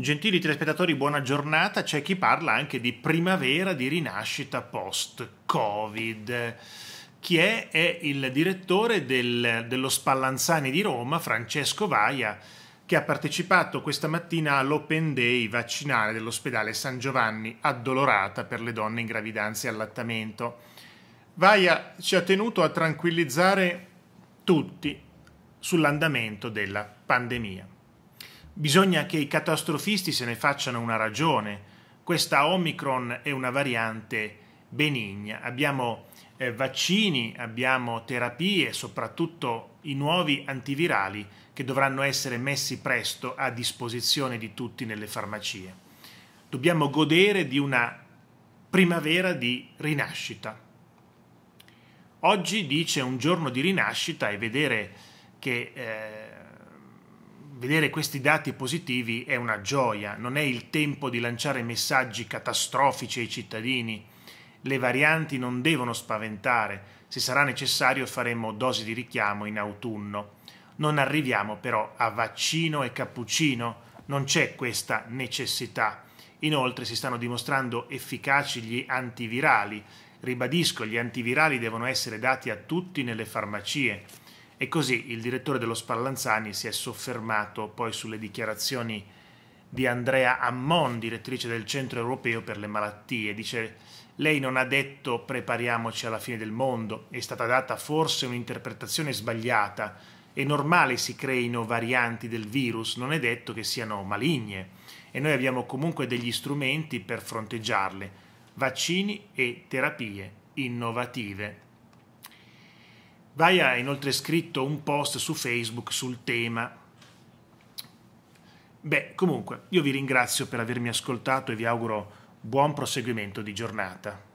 Gentili telespettatori, buona giornata. C'è chi parla anche di primavera di rinascita post-Covid. Chi è? È il direttore del, dello Spallanzani di Roma, Francesco Vaia, che ha partecipato questa mattina all'Open Day vaccinale dell'ospedale San Giovanni addolorata per le donne in gravidanza e allattamento. Vaia ci ha tenuto a tranquillizzare tutti sull'andamento della pandemia. Bisogna che i catastrofisti se ne facciano una ragione. Questa Omicron è una variante benigna. Abbiamo eh, vaccini, abbiamo terapie, soprattutto i nuovi antivirali che dovranno essere messi presto a disposizione di tutti nelle farmacie. Dobbiamo godere di una primavera di rinascita. Oggi dice un giorno di rinascita e vedere che eh, vedere questi dati positivi è una gioia, non è il tempo di lanciare messaggi catastrofici ai cittadini. Le varianti non devono spaventare, se sarà necessario faremo dosi di richiamo in autunno. Non arriviamo però a vaccino e cappuccino, non c'è questa necessità. Inoltre si stanno dimostrando efficaci gli antivirali. Ribadisco, gli antivirali devono essere dati a tutti nelle farmacie. E così il direttore dello Spallanzani si è soffermato poi sulle dichiarazioni di Andrea Ammon, direttrice del Centro Europeo per le Malattie. Dice, lei non ha detto prepariamoci alla fine del mondo, è stata data forse un'interpretazione sbagliata. È normale si creino varianti del virus, non è detto che siano maligne. E noi abbiamo comunque degli strumenti per fronteggiarle, vaccini e terapie innovative. Vai ha inoltre scritto un post su Facebook sul tema. Beh, comunque, io vi ringrazio per avermi ascoltato e vi auguro buon proseguimento di giornata.